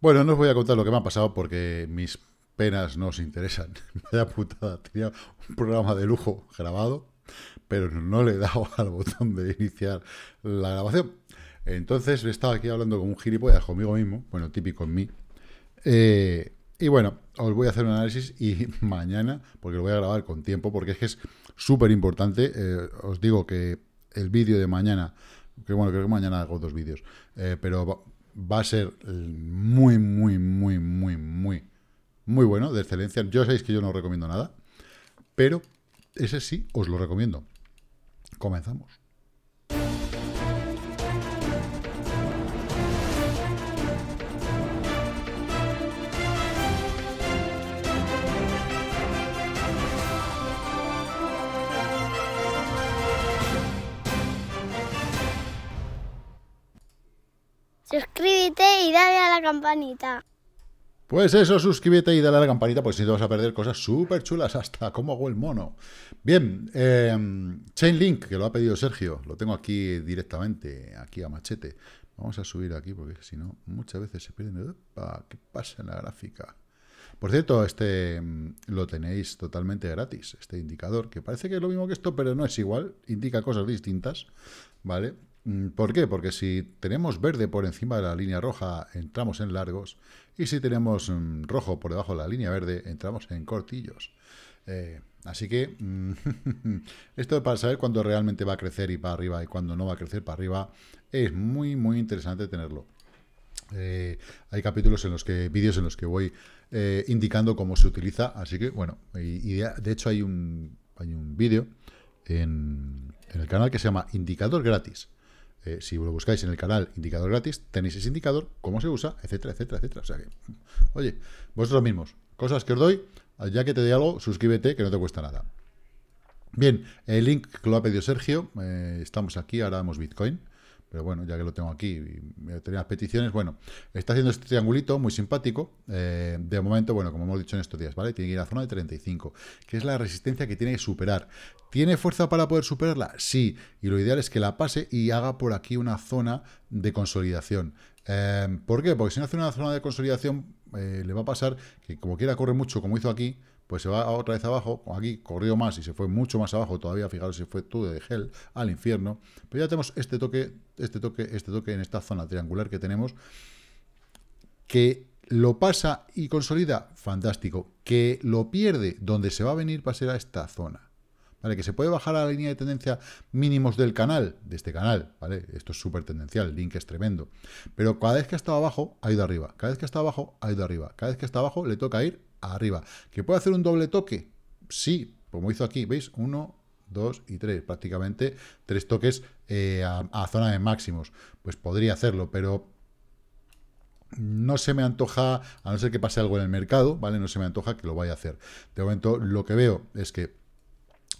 Bueno, no os voy a contar lo que me ha pasado porque mis penas no os interesan. Vaya putada, tenía un programa de lujo grabado, pero no le he dado al botón de iniciar la grabación. Entonces he estado aquí hablando con un gilipollas conmigo mismo, bueno, típico en mí. Eh, y bueno, os voy a hacer un análisis y mañana, porque lo voy a grabar con tiempo, porque es que es súper importante. Eh, os digo que el vídeo de mañana, que bueno, creo que mañana hago dos vídeos, eh, pero va a ser muy, muy, muy, muy, muy, muy bueno, de excelencia. Yo sabéis que yo no os recomiendo nada, pero ese sí os lo recomiendo. Comenzamos. Suscríbete y dale a la campanita. Pues eso, suscríbete y dale a la campanita, ...porque si te vas a perder cosas súper chulas, hasta cómo hago el mono. Bien, em, Chainlink, que lo ha pedido Sergio, lo tengo aquí directamente, aquí a machete. Vamos a subir aquí, porque si no, muchas veces se pierden. Opa, ¿Qué pasa en la gráfica? Por cierto, este em, lo tenéis totalmente gratis, este indicador, que parece que es lo mismo que esto, pero no es igual, indica cosas distintas, ¿vale? Mm, ¿Por qué? Porque si tenemos verde por encima de la línea roja, entramos en largos. Y si tenemos mm, rojo por debajo de la línea verde, entramos en cortillos. Eh, así que mm, esto para saber cuándo realmente va a crecer y para arriba y cuándo no va a crecer para arriba es muy, muy interesante tenerlo. Eh, hay capítulos en los que, vídeos en los que voy eh, indicando cómo se utiliza, así que bueno, de, hecho hay un, hay un vídeo en el canal que se llama Indicador Gratis eh, si lo buscáis en el canal indicador gratis, tenéis ese indicador, cómo se usa, etcétera, etcétera, etcétera. O sea que, oye, vosotros mismos, cosas que os doy, ya que te doy algo, suscríbete, que no te cuesta nada. Bien, el link que lo ha pedido Sergio, eh, estamos aquí, ahora damos Bitcoin. Pero bueno, ya que lo tengo aquí y me tenía las peticiones, bueno, está haciendo este triangulito muy simpático. Eh, de momento, bueno, como hemos dicho en estos días, ¿vale? Tiene que ir a la zona de 35, que es la resistencia que tiene que superar. ¿Tiene fuerza para poder superarla? Sí. Y lo ideal es que la pase y haga por aquí una zona de consolidación. Eh, ¿Por qué? Porque si no hace una zona de consolidación, eh, le va a pasar que como quiera correr mucho, como hizo aquí, pues se va otra vez abajo, aquí corrió más y se fue mucho más abajo todavía, fijaros si fue todo de gel al infierno, pero ya tenemos este toque, este toque, este toque en esta zona triangular que tenemos, que lo pasa y consolida, fantástico, que lo pierde, donde se va a venir va a ser a esta zona, ¿vale? Que se puede bajar a la línea de tendencia mínimos del canal, de este canal, ¿vale? Esto es súper tendencial, el link es tremendo, pero cada vez que ha estado abajo, ha ido arriba, cada vez que ha estado abajo, ha ido arriba, cada vez que está abajo, le toca ir arriba. ¿Que puede hacer un doble toque? Sí, como hizo aquí, ¿veis? Uno, dos y tres, prácticamente tres toques eh, a, zona de máximos. Pues podría hacerlo, pero no se me antoja, a no ser que pase algo en el mercado, ¿vale? No se me antoja que lo vaya a hacer. De momento, lo que veo es que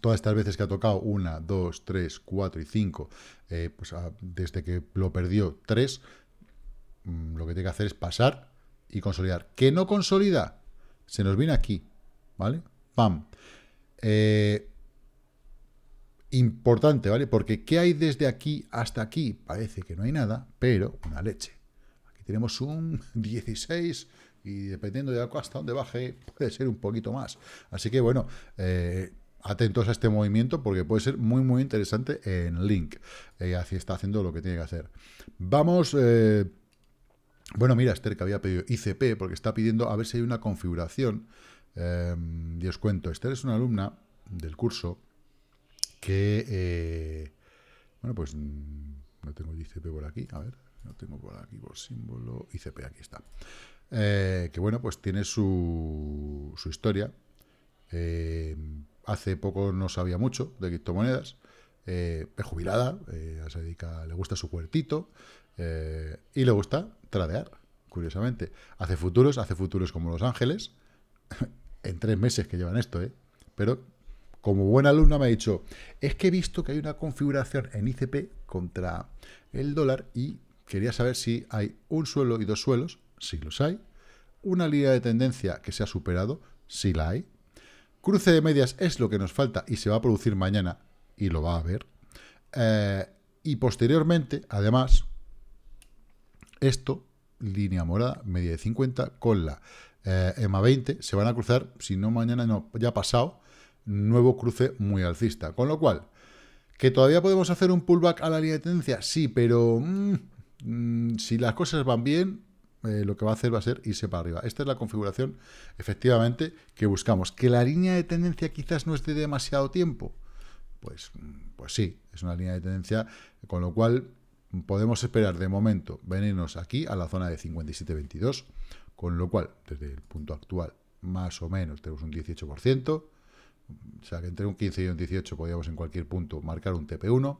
todas estas veces que ha tocado, una, dos, tres, cuatro y cinco, eh, pues ah, desde que lo perdió tres, mm, lo que tiene que hacer es pasar y consolidar. ¿Que no consolida? Se nos viene aquí, ¿vale? ¡Pam! Eh, importante, ¿vale? Porque ¿qué hay desde aquí hasta aquí? Parece que no hay nada, pero una leche. Aquí tenemos un 16 y dependiendo de hasta dónde baje, puede ser un poquito más. Así que bueno, eh, atentos a este movimiento porque puede ser muy muy interesante en Link. así está haciendo lo que tiene que hacer. Vamos... Eh, bueno, mira, Esther, que había pedido ICP, porque está pidiendo a ver si hay una configuración. Em, y os cuento, Esther es una alumna del curso que, eh, bueno, pues mm, no tengo el ICP por aquí, a ver, no tengo por aquí por símbolo, ICP, aquí está. Eh, que bueno, pues tiene su, su historia. Eh, hace poco no sabía mucho de criptomonedas, es jubilada, se dedica, le gusta su cuartito y le gusta tradear, curiosamente. Hace futuros, hace futuros como Los Ángeles, en tres meses que llevan esto, ¿eh? Pero como buena alumna me ha dicho, es que he visto que hay una configuración en ICP contra el dólar y quería saber si hay un suelo y dos suelos, si los hay, una línea de tendencia que se ha superado, si la hay, cruce de medias es lo que nos falta y se va a producir mañana y lo va a ver, eh, y posteriormente, además, esto, línea morada, media de 50, con la EMA eh, 20, se van a cruzar, si no mañana, no, ya pasado, nuevo cruce muy alcista. Con lo cual, ¿que todavía podemos hacer un pullback a la línea de tendencia? Sí, pero mm, mm, si las cosas van bien, eh, lo que va a hacer va a ser irse para arriba. Esta es la configuración, efectivamente, que buscamos. ¿Que la línea de tendencia quizás no esté demasiado tiempo? Pues, mm, pues sí, es una línea de tendencia, con lo cual podemos esperar de momento venirnos aquí a la zona de 57.22, con lo cual, desde el punto actual, más o menos tenemos un 18%, o sea que entre un 15 y un 18 podríamos en cualquier punto marcar un TP1.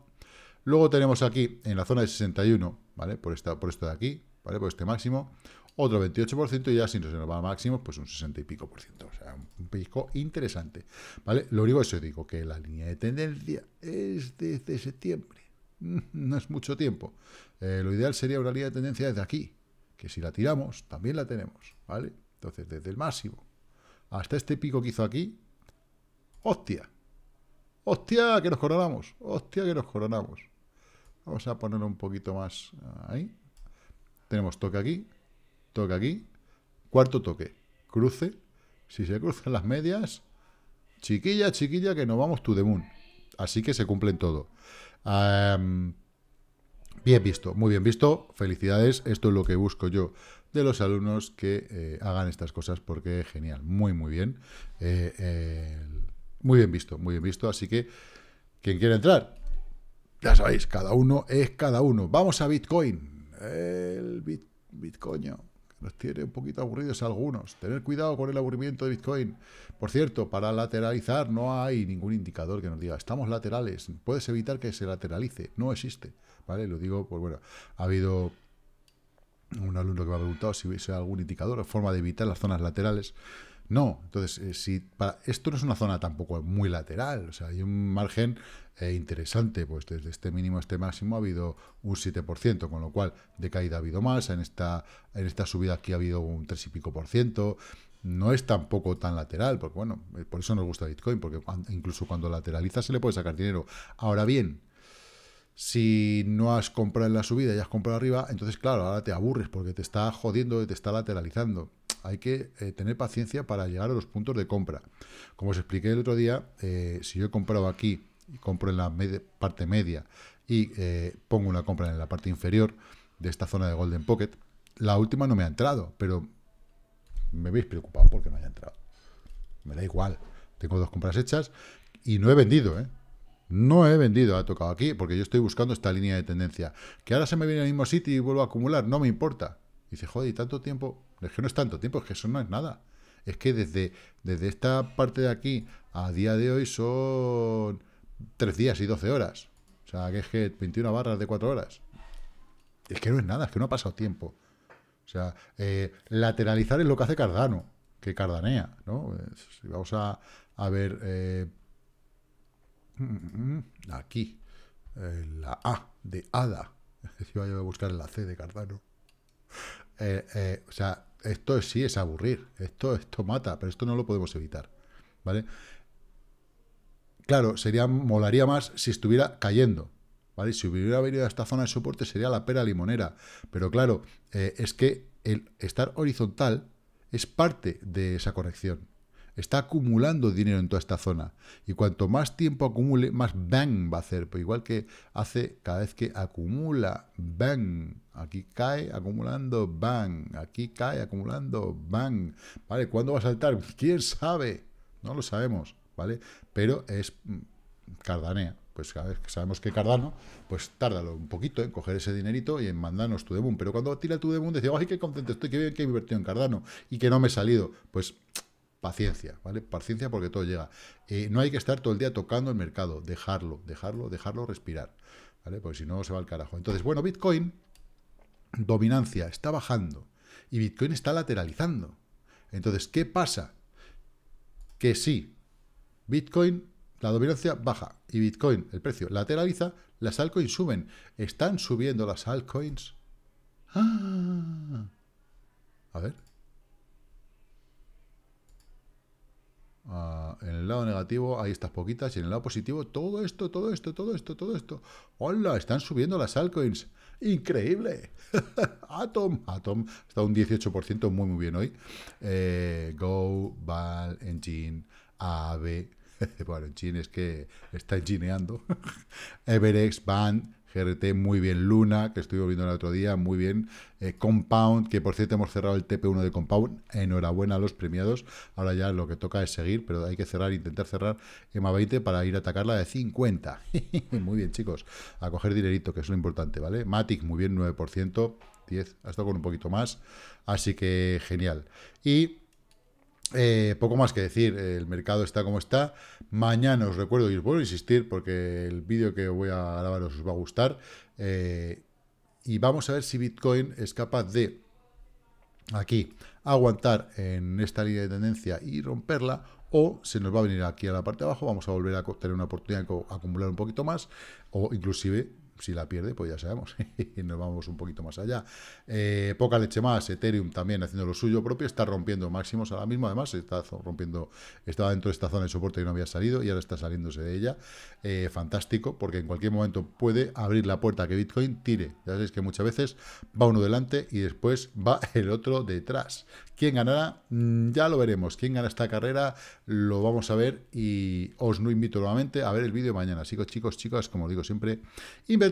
Luego tenemos aquí, en la zona de 61, ¿vale? Por, esta, por esto de aquí, ¿vale? Por este máximo, otro 28% y ya si no se nos va a máximo, pues un 60 y pico por ciento. O sea, un pico interesante, ¿vale? Lo único que os digo, que la línea de tendencia es desde septiembre. no es mucho tiempo. Eh, lo ideal sería una línea de tendencia desde aquí, que si la tiramos, también la tenemos, ¿vale? Entonces, desde el máximo hasta este pico que hizo aquí, ¡hostia! ¡Hostia que nos coronamos! ¡Hostia que nos coronamos! Vamos a ponerlo un poquito más ah, ahí. Tenemos toque aquí, toque aquí, cuarto toque, cruce. Si se cruzan las medias, chiquilla, chiquilla, que nos vamos to the moon. Así que se cumplen todo. Em, bien visto, muy bien visto. Felicidades. Esto es lo que busco yo de los alumnos que eh, hagan estas cosas porque es genial, muy, muy bien. Eh, muy bien visto, muy bien visto. Así que, quien quiera entrar, ya sabéis, cada uno es cada uno. Vamos a Bitcoin. El bit, Bitcoin. Nos tiene un poquito aburridos algunos. Tener cuidado con el aburrimiento de Bitcoin. Por cierto, para lateralizar no hay ningún indicador que nos diga estamos laterales. Puedes evitar que se lateralice. No existe. ¿Vale? Lo digo, pues bueno, ha habido un alumno que me ha preguntado si hubiese algún indicador o forma de evitar las zonas laterales. No, entonces, eh, si esto no es una zona tampoco muy lateral, o sea, hay un margen e interesante, pues desde este mínimo a este máximo ha habido un 7%, con lo cual de caída ha habido más, en esta, en esta subida aquí ha habido un 3 y pico por ciento, no es tampoco tan lateral, porque bueno, eh, por eso nos gusta Bitcoin, porque incluso cuando lateraliza se le puede sacar dinero. Ahora bien, si no has comprado en la subida y has comprado arriba, entonces claro, ahora te aburres porque te está jodiendo, y te está lateralizando. Hay que eh, tener paciencia para llegar a los puntos de compra. Como os expliqué el otro día, eh, si yo he comprado aquí y compro en la parte media y eh, pongo una compra en la parte inferior de esta zona de Golden Pocket, la última no me ha entrado, pero me veis preocupado porque no haya entrado. Me da igual. Tengo dos compras hechas y no he vendido, ¿eh? No he vendido, ha tocado aquí, porque yo estoy buscando esta línea de tendencia. Que ahora se me viene al mismo sitio y vuelvo a acumular, no me importa. Y dice, joder, y tanto tiempo. Es que no es tanto tiempo, es que eso no es nada. Es que desde, desde esta parte de aquí a día de hoy son ...tres días y doce horas. O sea, que es que 21 barras de cuatro horas. Es que no es nada, es que no ha pasado tiempo. O sea, eh, lateralizar es lo que hace Cardano, que cardanea, ¿no? Si vamos a, ver... Eh, mm, mm, aquí, eh, la A de ADA. si voy a buscar la C de Cardano. o sea, esto sí es aburrir, esto, esto mata, pero esto no lo podemos evitar, ¿vale? claro, sería, molaría más si estuviera cayendo. ¿vale? Si hubiera venido a esta zona de soporte sería la pera limonera. Pero claro, eh, es que el estar horizontal es parte de esa corrección. Está acumulando dinero en toda esta zona. Y cuanto más tiempo acumule, más bang va a hacer. Pues igual que hace cada vez que acumula, bang. Aquí cae acumulando, bang. Aquí cae acumulando, bang. ¿Vale? ¿Cuándo va a saltar? ¿Quién sabe? No lo sabemos. ¿vale? Pero es mm, cardanea. Pues sabemos que Cardano, pues tárdalo un poquito en coger ese dinerito y en mandarnos tu debun. Pero cuando tira tu debun decía, ay, qué contento estoy, qué bien que he invertido en Cardano y que no me he salido. Pues paciencia, ¿vale? Paciencia porque todo llega. Eh, no hay que estar todo el día tocando el mercado, dejarlo, dejarlo, dejarlo respirar, ¿vale? Porque si no, se va al carajo. Entonces, bueno, Bitcoin, dominancia, está bajando y Bitcoin está lateralizando. Entonces, ¿qué pasa? Que sí, Bitcoin, la dominancia baja y Bitcoin, el precio lateraliza, las altcoins suben. ¿Están subiendo las altcoins? ¡Ah! A ver. Ah, en el lado negativo hay estas poquitas y en el lado positivo todo esto, todo esto, todo esto, todo esto. ¡Hola! Están subiendo las altcoins. ¡Increíble! Atom, Atom está un 18% muy muy bien hoy. Eh, Go, Val, Engine, AB bueno, chin, es que está gineando. Everex, Band, GRT, muy bien. Luna, que estoy viendo el otro día, muy bien. Eh, Compound, que por cierto hemos cerrado el TP1 de Compound. Enhorabuena a los premiados. Ahora ya lo que toca es seguir, pero hay que cerrar, intentar cerrar EMA 20 para ir a atacarla de 50. muy bien, chicos. A coger dinerito, que es lo importante, ¿vale? Matic, muy bien, 9%. 10, Hasta con un poquito más, así que genial. Y eh, poco más que decir, el mercado está como está. Mañana os recuerdo y os vuelvo a insistir porque el vídeo que voy a grabar os va a gustar. Eh, y vamos a ver si Bitcoin es capaz de aquí aguantar en esta línea de tendencia y romperla o se nos va a venir aquí a la parte de abajo, vamos a volver a tener una oportunidad de acumular un poquito más o inclusive si la pierde, pues ya sabemos, nos vamos un poquito más allá. Eh, poca leche más, Ethereum también haciendo lo suyo propio, está rompiendo máximos ahora mismo, además está rompiendo, estaba dentro de esta zona de soporte que no había salido y ahora está saliéndose de ella. Eh, fantástico, porque en cualquier momento puede abrir la puerta que Bitcoin tire. Ya sabéis que muchas veces va uno delante y después va el otro detrás. ¿Quién ganará? Mm, ya lo veremos. ¿Quién gana esta carrera? Lo vamos a ver y os no invito nuevamente a ver el vídeo mañana. Así que chicos, chicas, como digo siempre, invertir